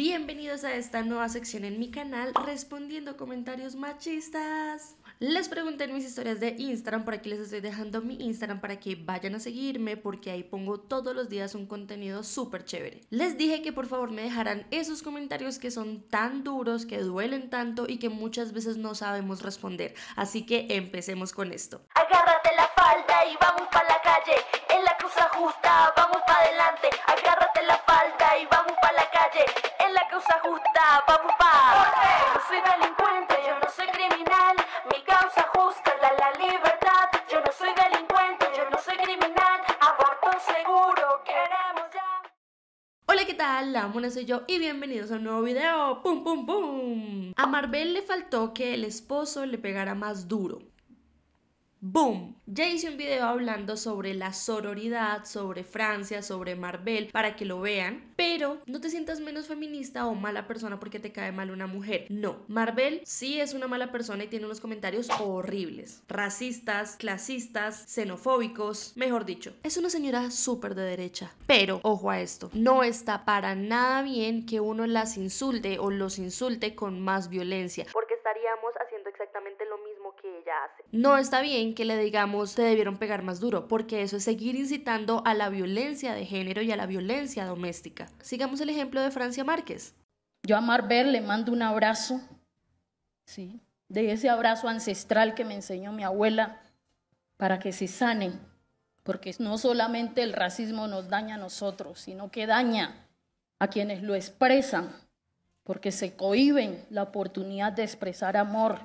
Bienvenidos a esta nueva sección en mi canal respondiendo comentarios machistas. Les pregunté en mis historias de Instagram, por aquí les estoy dejando mi Instagram para que vayan a seguirme porque ahí pongo todos los días un contenido súper chévere. Les dije que por favor me dejaran esos comentarios que son tan duros, que duelen tanto y que muchas veces no sabemos responder. Así que empecemos con esto. Agárrate la falda y vamos para la calle, en la cruz justa, vamos para adelante, agárrate la falda y vamos para la en la causa justa, pa, pa, No soy delincuente, yo no soy criminal. Mi causa justa es la, la libertad. Yo no soy delincuente, yo no soy criminal. Aborto seguro, queremos ya. Hola, ¿qué tal? La Mona soy yo y bienvenidos a un nuevo video. ¡Pum, pum, pum! A Marvel le faltó que el esposo le pegara más duro. ¡Boom! Ya hice un video hablando sobre la sororidad, sobre Francia, sobre Marvel, para que lo vean, pero no te sientas menos feminista o mala persona porque te cae mal una mujer. No, Marvel sí es una mala persona y tiene unos comentarios horribles, racistas, clasistas, xenofóbicos, mejor dicho. Es una señora súper de derecha, pero ojo a esto, no está para nada bien que uno las insulte o los insulte con más violencia, porque estaríamos lo mismo que ella hace. No está bien que le digamos te debieron pegar más duro, porque eso es seguir incitando a la violencia de género y a la violencia doméstica. Sigamos el ejemplo de Francia Márquez. Yo a Marver le mando un abrazo, ¿sí? de ese abrazo ancestral que me enseñó mi abuela para que se sane, porque no solamente el racismo nos daña a nosotros, sino que daña a quienes lo expresan, porque se cohiben la oportunidad de expresar amor,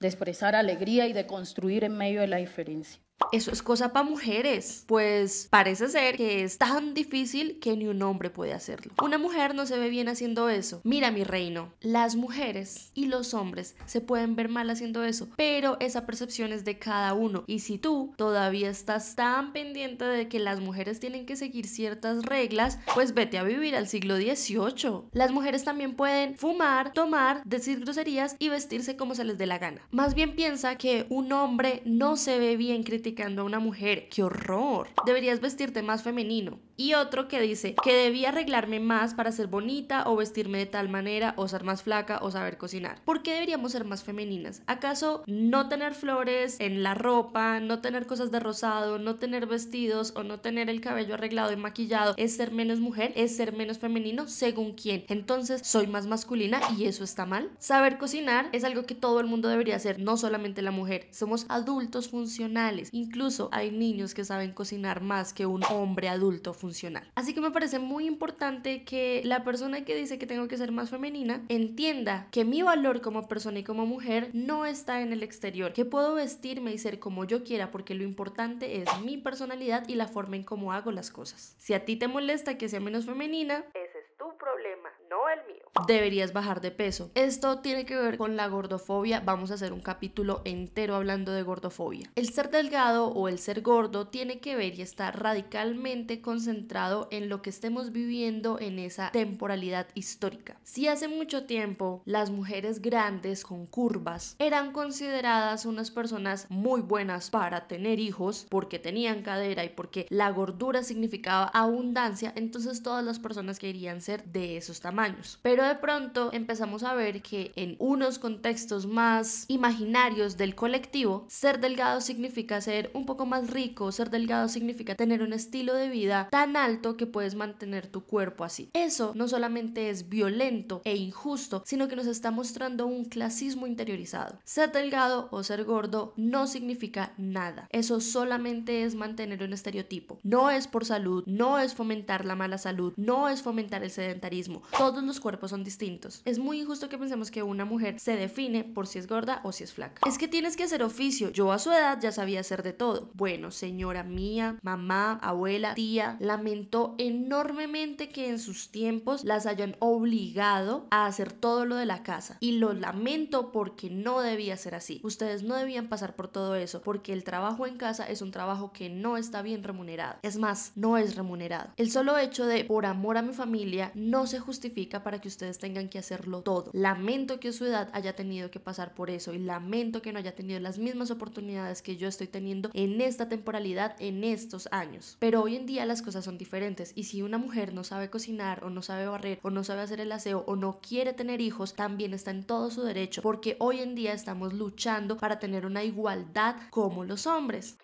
de expresar alegría y de construir en medio de la diferencia. Eso es cosa para mujeres, pues parece ser que es tan difícil que ni un hombre puede hacerlo. Una mujer no se ve bien haciendo eso. Mira mi reino, las mujeres y los hombres se pueden ver mal haciendo eso, pero esa percepción es de cada uno. Y si tú todavía estás tan pendiente de que las mujeres tienen que seguir ciertas reglas, pues vete a vivir al siglo XVIII. Las mujeres también pueden fumar, tomar, decir groserías y vestirse como se les dé la gana. Más bien piensa que un hombre no se ve bien criticando a una mujer. ¡Qué horror! Deberías vestirte más femenino. Y otro que dice que debía arreglarme más para ser bonita o vestirme de tal manera o ser más flaca o saber cocinar. ¿Por qué deberíamos ser más femeninas? ¿Acaso no tener flores en la ropa, no tener cosas de rosado, no tener vestidos o no tener el cabello arreglado y maquillado es ser menos mujer, es ser menos femenino según quién? Entonces soy más masculina y eso está mal. Saber cocinar es algo que todo el mundo debería hacer, no solamente la mujer. Somos adultos funcionales Incluso hay niños que saben cocinar más que un hombre adulto funcional. Así que me parece muy importante que la persona que dice que tengo que ser más femenina entienda que mi valor como persona y como mujer no está en el exterior, que puedo vestirme y ser como yo quiera porque lo importante es mi personalidad y la forma en cómo hago las cosas. Si a ti te molesta que sea menos femenina, ese es problema, no el mío. Deberías bajar de peso. Esto tiene que ver con la gordofobia. Vamos a hacer un capítulo entero hablando de gordofobia. El ser delgado o el ser gordo tiene que ver y está radicalmente concentrado en lo que estemos viviendo en esa temporalidad histórica. Si hace mucho tiempo las mujeres grandes con curvas eran consideradas unas personas muy buenas para tener hijos porque tenían cadera y porque la gordura significaba abundancia, entonces todas las personas querían ser de esos tamaños. Pero de pronto empezamos a ver que en unos contextos más imaginarios del colectivo, ser delgado significa ser un poco más rico, ser delgado significa tener un estilo de vida tan alto que puedes mantener tu cuerpo así. Eso no solamente es violento e injusto, sino que nos está mostrando un clasismo interiorizado. Ser delgado o ser gordo no significa nada. Eso solamente es mantener un estereotipo. No es por salud, no es fomentar la mala salud, no es fomentar el sedentarismo. Todos los cuerpos son distintos. Es muy injusto que pensemos que una mujer se define por si es gorda o si es flaca. Es que tienes que hacer oficio. Yo a su edad ya sabía hacer de todo. Bueno, señora mía, mamá, abuela, tía, Lamento enormemente que en sus tiempos las hayan obligado a hacer todo lo de la casa. Y lo lamento porque no debía ser así. Ustedes no debían pasar por todo eso porque el trabajo en casa es un trabajo que no está bien remunerado. Es más, no es remunerado. El solo hecho de por amor a mi familia no se justifica para que ustedes tengan que hacerlo todo. Lamento que su edad haya tenido que pasar por eso y lamento que no haya tenido las mismas oportunidades que yo estoy teniendo en esta temporalidad, en estos años. Pero hoy en día las cosas son diferentes y si una mujer no sabe cocinar o no sabe barrer o no sabe hacer el aseo o no quiere tener hijos, también está en todo su derecho porque hoy en día estamos luchando para tener una igualdad como los hombres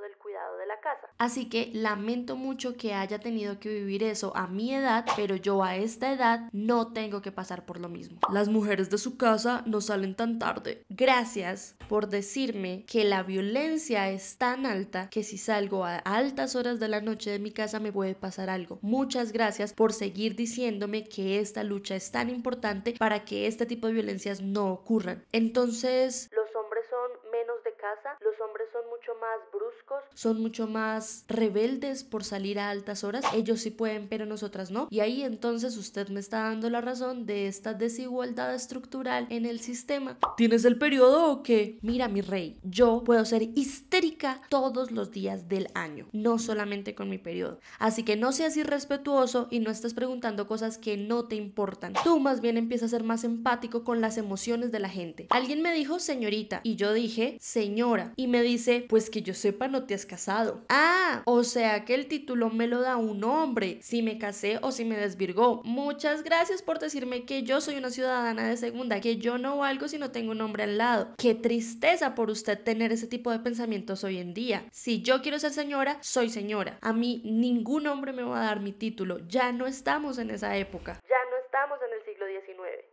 del cuidado de la casa. Así que lamento mucho que haya tenido que vivir eso a mi edad, pero yo a esta edad no tengo que pasar por lo mismo. Las mujeres de su casa no salen tan tarde. Gracias por decirme que la violencia es tan alta que si salgo a altas horas de la noche de mi casa me puede pasar algo. Muchas gracias por seguir diciéndome que esta lucha es tan importante para que este tipo de violencias no ocurran. Entonces, los hombres son menos de casa, son mucho más bruscos, son mucho más rebeldes por salir a altas horas. Ellos sí pueden, pero nosotras no. Y ahí entonces usted me está dando la razón de esta desigualdad estructural en el sistema. ¿Tienes el periodo o qué? Mira, mi rey, yo puedo ser histérica todos los días del año, no solamente con mi periodo. Así que no seas irrespetuoso y no estás preguntando cosas que no te importan. Tú más bien empieza a ser más empático con las emociones de la gente. Alguien me dijo señorita y yo dije señora y me dice pues que yo sepa no te has casado. Ah, o sea que el título me lo da un hombre, si me casé o si me desvirgó. Muchas gracias por decirme que yo soy una ciudadana de segunda, que yo no valgo si no tengo un hombre al lado. Qué tristeza por usted tener ese tipo de pensamientos hoy en día. Si yo quiero ser señora, soy señora. A mí ningún hombre me va a dar mi título. Ya no estamos en esa época.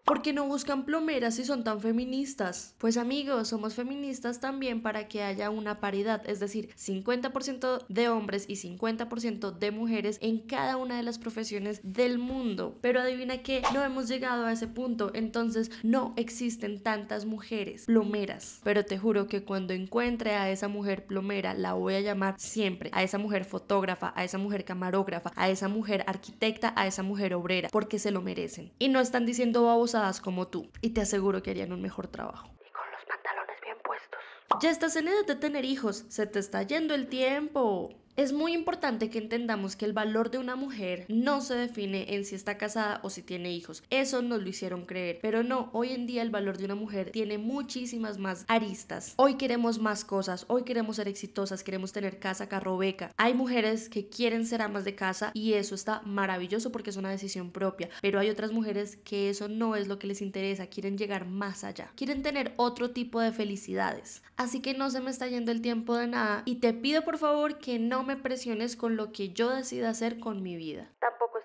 ¿Por qué no buscan plomeras si son tan feministas? Pues amigos, somos feministas también para que haya una paridad, es decir, 50% de hombres y 50% de mujeres en cada una de las profesiones del mundo. Pero adivina que no hemos llegado a ese punto, entonces no existen tantas mujeres plomeras. Pero te juro que cuando encuentre a esa mujer plomera, la voy a llamar siempre, a esa mujer fotógrafa, a esa mujer camarógrafa, a esa mujer arquitecta, a esa mujer obrera, porque se lo merecen. Y no están siendo babosadas como tú y te aseguro que harían un mejor trabajo. Y con los pantalones bien puestos. Ya estás en edad de tener hijos, se te está yendo el tiempo. Es muy importante que entendamos que el valor de una mujer no se define en si está casada o si tiene hijos. Eso nos lo hicieron creer, pero no, hoy en día el valor de una mujer tiene muchísimas más aristas. Hoy queremos más cosas, hoy queremos ser exitosas, queremos tener casa, carro, beca. Hay mujeres que quieren ser amas de casa y eso está maravilloso porque es una decisión propia, pero hay otras mujeres que eso no es lo que les interesa, quieren llegar más allá, quieren tener otro tipo de felicidades. Así que no se me está yendo el tiempo de nada y te pido por favor que no me presiones con lo que yo decida hacer con mi vida. Tampoco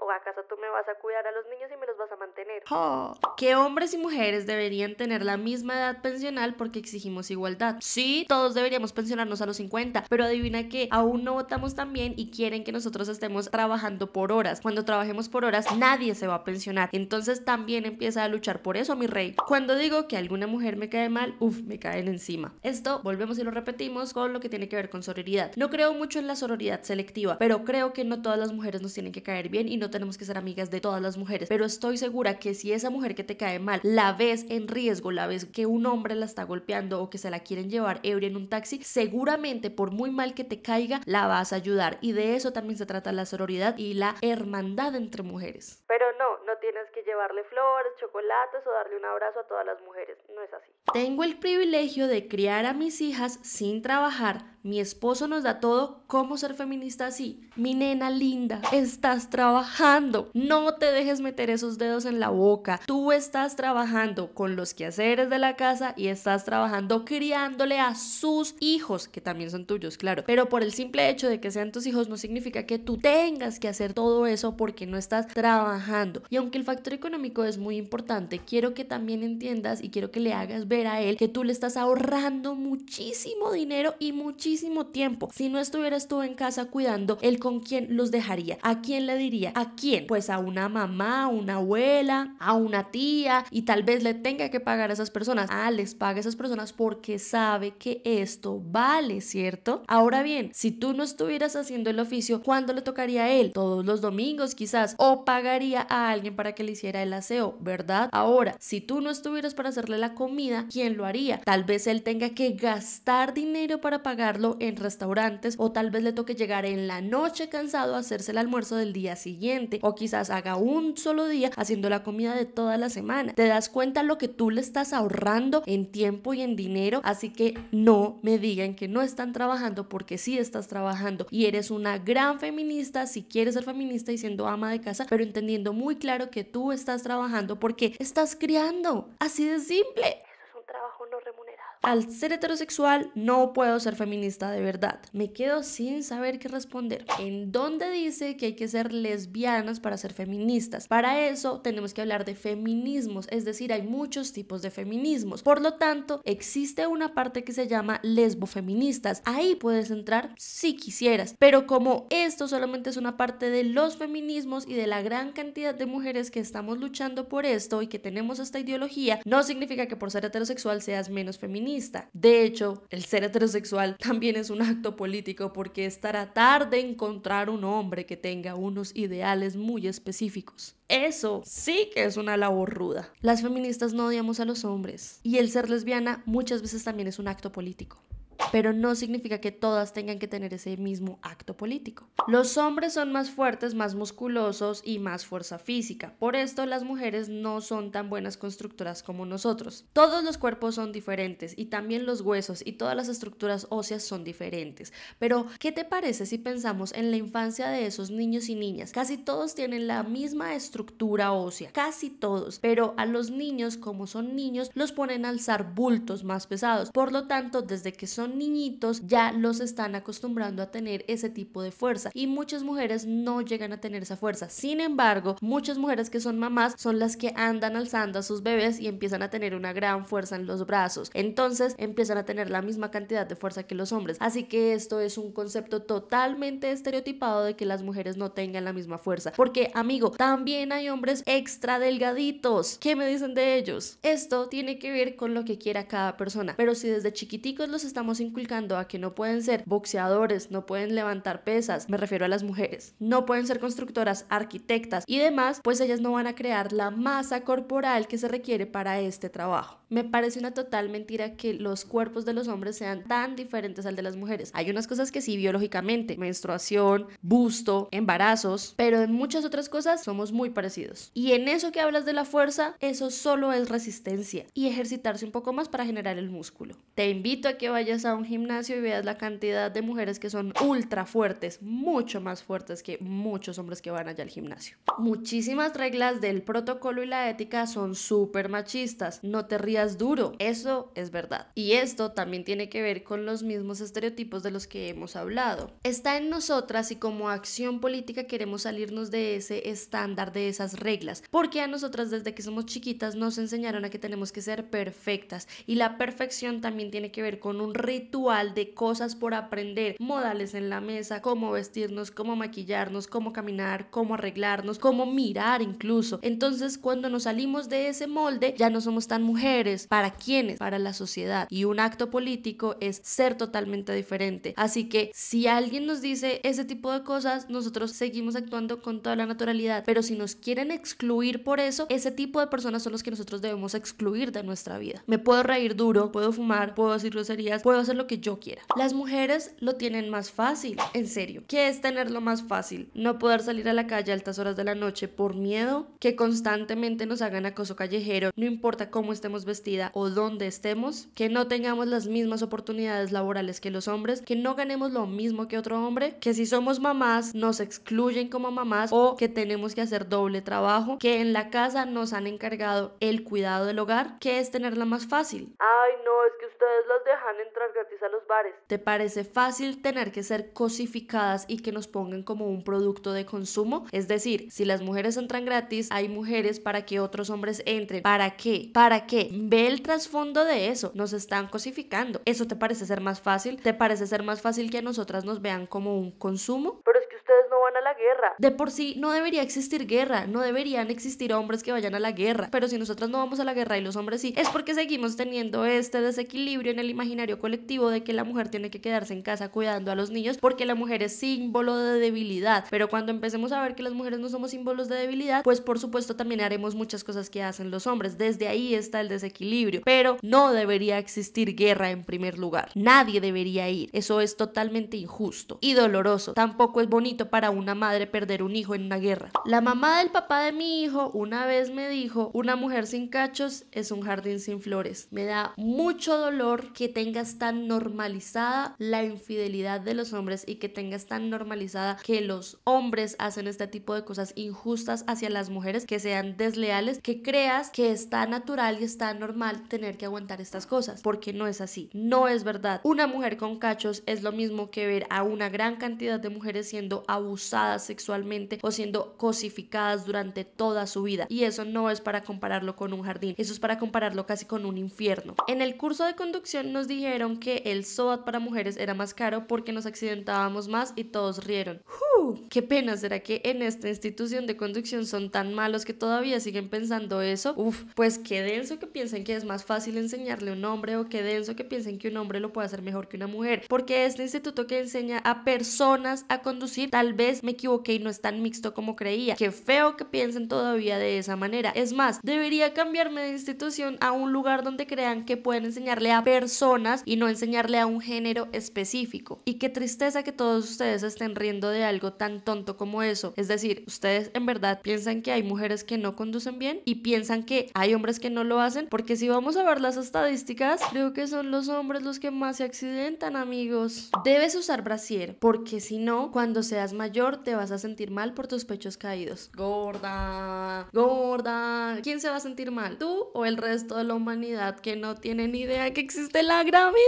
¿O acaso tú me vas a cuidar a los niños y me los vas a mantener? Oh, que hombres y mujeres deberían tener la misma edad pensional porque exigimos igualdad. Sí, todos deberíamos pensionarnos a los 50, pero adivina que aún no votamos tan bien y quieren que nosotros estemos trabajando por horas. Cuando trabajemos por horas, nadie se va a pensionar. Entonces también empieza a luchar por eso, mi rey. Cuando digo que alguna mujer me cae mal, uff, me caen encima. Esto volvemos y lo repetimos con lo que tiene que ver con sororidad. No creo mucho en la sororidad selectiva, pero creo que no todas las mujeres nos tienen que caer bien y no tenemos que ser amigas de todas las mujeres, pero estoy segura que si esa mujer que te cae mal la ves en riesgo, la ves que un hombre la está golpeando o que se la quieren llevar ebria en un taxi, seguramente por muy mal que te caiga, la vas a ayudar. Y de eso también se trata la sororidad y la hermandad entre mujeres. Pero no, no tienes que llevarle flores, chocolates o darle un abrazo a todas las mujeres. No es así. Tengo el privilegio de criar a mis hijas sin trabajar. Mi esposo nos da todo. ¿Cómo ser feminista así? Mi nena linda, estás trabajando. No te dejes meter esos dedos en la boca. Tú estás trabajando con los quehaceres de la casa y estás trabajando criándole a sus hijos, que también son tuyos, claro. Pero por el simple hecho de que sean tus hijos no significa que tú tengas que hacer todo eso porque no estás trabajando. Y aunque el factor económico es muy importante. Quiero que también entiendas y quiero que le hagas ver a él que tú le estás ahorrando muchísimo dinero y muchísimo tiempo. Si no estuvieras tú en casa cuidando, él con quién los dejaría, a quién le diría, a quién. Pues a una mamá, a una abuela, a una tía y tal vez le tenga que pagar a esas personas. Ah, les paga a esas personas porque sabe que esto vale, ¿cierto? Ahora bien, si tú no estuvieras haciendo el oficio, ¿cuándo le tocaría a él? Todos los domingos quizás o pagaría a alguien para que le hiciera era el aseo, ¿verdad? Ahora, si tú no estuvieras para hacerle la comida, ¿quién lo haría? Tal vez él tenga que gastar dinero para pagarlo en restaurantes o tal vez le toque llegar en la noche cansado a hacerse el almuerzo del día siguiente o quizás haga un solo día haciendo la comida de toda la semana. ¿Te das cuenta lo que tú le estás ahorrando en tiempo y en dinero? Así que no me digan que no están trabajando porque sí estás trabajando y eres una gran feminista si quieres ser feminista y siendo ama de casa, pero entendiendo muy claro que tú estás trabajando porque estás criando. Así de simple. Eso es un trabajo no al ser heterosexual no puedo ser feminista de verdad. Me quedo sin saber qué responder. ¿En dónde dice que hay que ser lesbianas para ser feministas? Para eso tenemos que hablar de feminismos, es decir, hay muchos tipos de feminismos. Por lo tanto, existe una parte que se llama lesbofeministas. Ahí puedes entrar si quisieras, pero como esto solamente es una parte de los feminismos y de la gran cantidad de mujeres que estamos luchando por esto y que tenemos esta ideología, no significa que por ser heterosexual seas menos feminista de hecho, el ser heterosexual también es un acto político porque es tratar de encontrar un hombre que tenga unos ideales muy específicos. Eso sí que es una labor ruda. Las feministas no odiamos a los hombres y el ser lesbiana muchas veces también es un acto político pero no significa que todas tengan que tener ese mismo acto político. Los hombres son más fuertes, más musculosos y más fuerza física. Por esto las mujeres no son tan buenas constructoras como nosotros. Todos los cuerpos son diferentes y también los huesos y todas las estructuras óseas son diferentes. Pero, ¿qué te parece si pensamos en la infancia de esos niños y niñas? Casi todos tienen la misma estructura ósea, casi todos, pero a los niños como son niños los ponen a alzar bultos más pesados. Por lo tanto, desde que son niñitos ya los están acostumbrando a tener ese tipo de fuerza y muchas mujeres no llegan a tener esa fuerza. Sin embargo, muchas mujeres que son mamás son las que andan alzando a sus bebés y empiezan a tener una gran fuerza en los brazos. Entonces empiezan a tener la misma cantidad de fuerza que los hombres. Así que esto es un concepto totalmente estereotipado de que las mujeres no tengan la misma fuerza. Porque, amigo, también hay hombres extra delgaditos. ¿Qué me dicen de ellos? Esto tiene que ver con lo que quiera cada persona. Pero si desde chiquiticos los estamos inculcando a que no pueden ser boxeadores, no pueden levantar pesas, me refiero a las mujeres, no pueden ser constructoras, arquitectas y demás, pues ellas no van a crear la masa corporal que se requiere para este trabajo. Me parece una total mentira que los cuerpos de los hombres sean tan diferentes al de las mujeres. Hay unas cosas que sí biológicamente, menstruación, busto, embarazos, pero en muchas otras cosas somos muy parecidos. Y en eso que hablas de la fuerza, eso solo es resistencia y ejercitarse un poco más para generar el músculo. Te invito a que vayas a a un gimnasio y veas la cantidad de mujeres que son ultra fuertes, mucho más fuertes que muchos hombres que van allá al gimnasio. Muchísimas reglas del protocolo y la ética son súper machistas. No te rías duro, eso es verdad. Y esto también tiene que ver con los mismos estereotipos de los que hemos hablado. Está en nosotras y como acción política queremos salirnos de ese estándar, de esas reglas, porque a nosotras desde que somos chiquitas nos enseñaron a que tenemos que ser perfectas y la perfección también tiene que ver con un ritmo de cosas por aprender, modales en la mesa, cómo vestirnos, cómo maquillarnos, cómo caminar, cómo arreglarnos, cómo mirar incluso. Entonces cuando nos salimos de ese molde ya no somos tan mujeres. ¿Para quienes Para la sociedad. Y un acto político es ser totalmente diferente. Así que si alguien nos dice ese tipo de cosas, nosotros seguimos actuando con toda la naturalidad. Pero si nos quieren excluir por eso, ese tipo de personas son los que nosotros debemos excluir de nuestra vida. Me puedo reír duro, puedo fumar, puedo decir groserías, puedo lo que yo quiera. Las mujeres lo tienen más fácil, en serio. ¿Qué es tenerlo más fácil? No poder salir a la calle a altas horas de la noche por miedo que constantemente nos hagan acoso callejero, no importa cómo estemos vestida o dónde estemos, que no tengamos las mismas oportunidades laborales que los hombres, que no ganemos lo mismo que otro hombre, que si somos mamás nos excluyen como mamás o que tenemos que hacer doble trabajo, que en la casa nos han encargado el cuidado del hogar, ¿Qué es tenerla más fácil. Ay, no, es que ustedes las dejan entrar de a los bares. ¿Te parece fácil tener que ser cosificadas y que nos pongan como un producto de consumo? Es decir, si las mujeres entran gratis, hay mujeres para que otros hombres entren. ¿Para qué? ¿Para qué? Ve el trasfondo de eso. Nos están cosificando. ¿Eso te parece ser más fácil? ¿Te parece ser más fácil que a nosotras nos vean como un consumo? Pero es que ustedes no van a la guerra. De por sí no debería existir guerra, no deberían existir hombres que vayan a la guerra, pero si nosotras no vamos a la guerra y los hombres sí, es porque seguimos teniendo este desequilibrio en el imaginario colectivo de que la mujer tiene que quedarse en casa cuidando a los niños porque la mujer es símbolo de debilidad, pero cuando empecemos a ver que las mujeres no somos símbolos de debilidad, pues por supuesto también haremos muchas cosas que hacen los hombres. Desde ahí está el desequilibrio, pero no debería existir guerra en primer lugar. Nadie debería ir. Eso es totalmente injusto y doloroso. Tampoco es bonito para una madre perder un hijo en una guerra. La mamá del papá de mi hijo una vez me dijo, una mujer sin cachos es un jardín sin flores. Me da mucho dolor que tengas tan normalizada la infidelidad de los hombres y que tengas tan normalizada que los hombres hacen este tipo de cosas injustas hacia las mujeres, que sean desleales, que creas que está natural y está normal tener que aguantar estas cosas, porque no es así, no es verdad. Una mujer con cachos es lo mismo que ver a una gran cantidad de mujeres siendo abusadas sexualmente o siendo cosificadas durante toda su vida y eso no es para compararlo con un jardín, eso es para compararlo casi con un infierno. En el curso de conducción nos dijeron que el SOAT para mujeres era más caro porque nos accidentábamos más y todos rieron. ¡Qué pena! ¿Será que en esta institución de conducción son tan malos que todavía siguen pensando eso? Uf, pues qué denso que piensen que es más fácil enseñarle a un hombre o qué denso que piensen que un hombre lo puede hacer mejor que una mujer. Porque este instituto que enseña a personas a conducir, tal vez me equivoqué y no es tan mixto como creía. Qué feo que piensen todavía de esa manera. Es más, debería cambiarme de institución a un lugar donde crean que pueden enseñarle a personas y no enseñar a un género específico. Y qué tristeza que todos ustedes estén riendo de algo tan tonto como eso. Es decir, ustedes en verdad piensan que hay mujeres que no conducen bien y piensan que hay hombres que no lo hacen, porque si vamos a ver las estadísticas, creo que son los hombres los que más se accidentan, amigos. Debes usar brasier, porque si no, cuando seas mayor te vas a sentir mal por tus pechos caídos. Gorda, gorda. ¿Quién se va a sentir mal? ¿Tú o el resto de la humanidad que no tiene ni idea que existe la gravedad?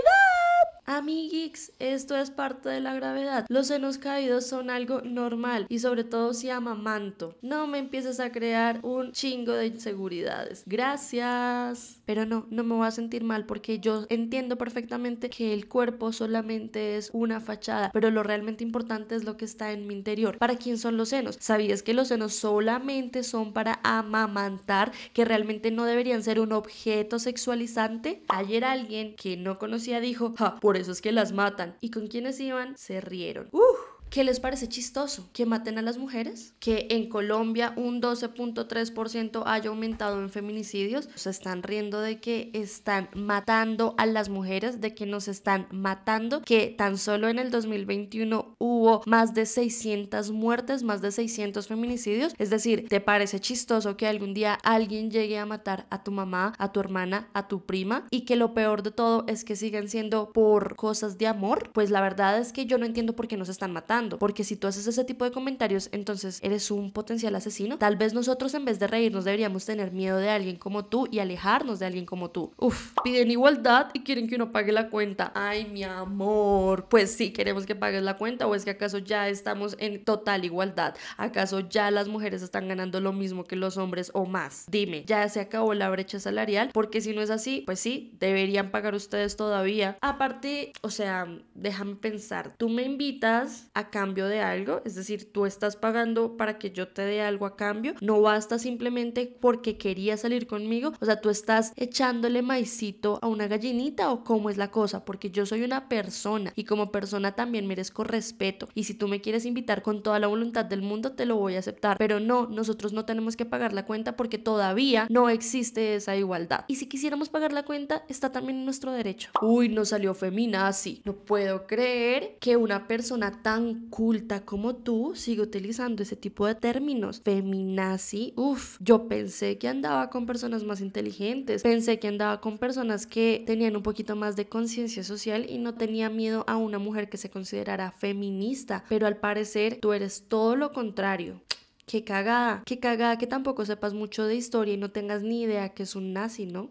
Amiguix, esto es parte de la gravedad. Los senos caídos son algo normal y sobre todo si manto. No me empieces a crear un chingo de inseguridades. Gracias pero no, no me voy a sentir mal porque yo entiendo perfectamente que el cuerpo solamente es una fachada, pero lo realmente importante es lo que está en mi interior. ¿Para quién son los senos? ¿Sabías que los senos solamente son para amamantar, que realmente no deberían ser un objeto sexualizante? Ayer alguien que no conocía dijo, ja, por eso es que las matan. ¿Y con quienes iban? Se rieron. ¡Uf! ¿Qué les parece chistoso? ¿Que maten a las mujeres? ¿Que en Colombia un 12.3% haya aumentado en feminicidios? Se están riendo de que están matando a las mujeres, de que nos están matando, que tan solo en el 2021 hubo más de 600 muertes, más de 600 feminicidios. Es decir, ¿te parece chistoso que algún día alguien llegue a matar a tu mamá, a tu hermana, a tu prima y que lo peor de todo es que sigan siendo por cosas de amor? Pues la verdad es que yo no entiendo por qué nos están matando porque si tú haces ese tipo de comentarios, entonces eres un potencial asesino. Tal vez nosotros en vez de reírnos deberíamos tener miedo de alguien como tú y alejarnos de alguien como tú. Uf, piden igualdad y quieren que uno pague la cuenta. Ay, mi amor, pues sí, queremos que pagues la cuenta o es que acaso ya estamos en total igualdad. ¿Acaso ya las mujeres están ganando lo mismo que los hombres o más? Dime, ya se acabó la brecha salarial, porque si no es así, pues sí, deberían pagar ustedes todavía. Aparte, o sea, déjame pensar, tú me invitas a cambio de algo, es decir, tú estás pagando para que yo te dé algo a cambio, no basta simplemente porque quería salir conmigo, o sea, tú estás echándole maicito a una gallinita o cómo es la cosa, porque yo soy una persona y como persona también merezco respeto y si tú me quieres invitar con toda la voluntad del mundo te lo voy a aceptar, pero no, nosotros no tenemos que pagar la cuenta porque todavía no existe esa igualdad. Y si quisiéramos pagar la cuenta, está también en nuestro derecho. Uy, no salió femina así. No puedo creer que una persona tan culta como tú sigue utilizando ese tipo de términos. Feminazi, uff, yo pensé que andaba con personas más inteligentes, pensé que andaba con personas que tenían un poquito más de conciencia social y no tenía miedo a una mujer que se considerara feminista, pero al parecer tú eres todo lo contrario. Qué cagada, qué cagada que tampoco sepas mucho de historia y no tengas ni idea que es un nazi, ¿no?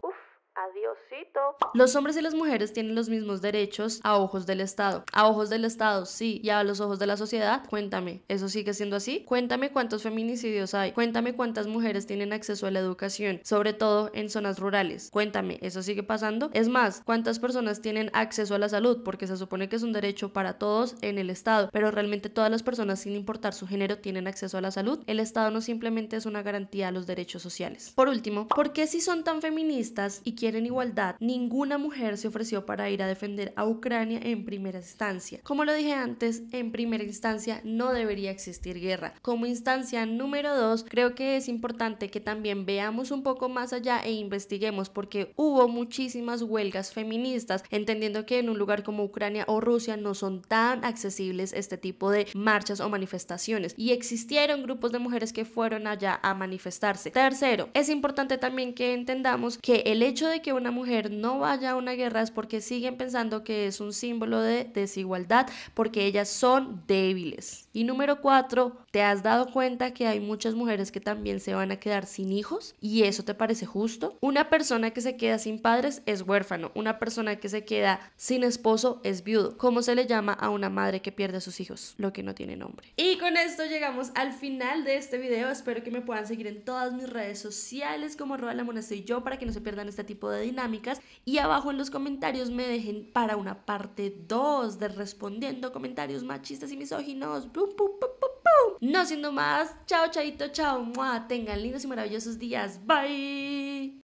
Los hombres y las mujeres tienen los mismos derechos a ojos del Estado. A ojos del Estado, sí, y a los ojos de la sociedad, cuéntame, ¿eso sigue siendo así? Cuéntame cuántos feminicidios hay, cuéntame cuántas mujeres tienen acceso a la educación, sobre todo en zonas rurales. Cuéntame, ¿eso sigue pasando? Es más, ¿cuántas personas tienen acceso a la salud? Porque se supone que es un derecho para todos en el Estado, pero realmente todas las personas, sin importar su género, tienen acceso a la salud. El Estado no simplemente es una garantía a los derechos sociales. Por último, ¿por qué si son tan feministas y quieren igualdad, ninguna mujer se ofreció para ir a defender a Ucrania en primera instancia. Como lo dije antes, en primera instancia no debería existir guerra. Como instancia número dos, creo que es importante que también veamos un poco más allá e investiguemos porque hubo muchísimas huelgas feministas, entendiendo que en un lugar como Ucrania o Rusia no son tan accesibles este tipo de marchas o manifestaciones y existieron grupos de mujeres que fueron allá a manifestarse. Tercero, es importante también que entendamos que el hecho de que una mujer no vaya a una guerra es porque siguen pensando que es un símbolo de desigualdad, porque ellas son débiles. Y número cuatro, ¿te has dado cuenta que hay muchas mujeres que también se van a quedar sin hijos? ¿Y eso te parece justo? Una persona que se queda sin padres es huérfano, una persona que se queda sin esposo es viudo. ¿Cómo se le llama a una madre que pierde a sus hijos? Lo que no tiene nombre. Y con esto llegamos al final de este video. Espero que me puedan seguir en todas mis redes sociales como arroba la soy yo para que no se pierdan este tipo de dinámicas. Y abajo en los comentarios me dejen para una parte 2 de respondiendo comentarios machistas y misóginos. No siendo más, chao, chaito, chao, mua. Tengan lindos y maravillosos días. Bye.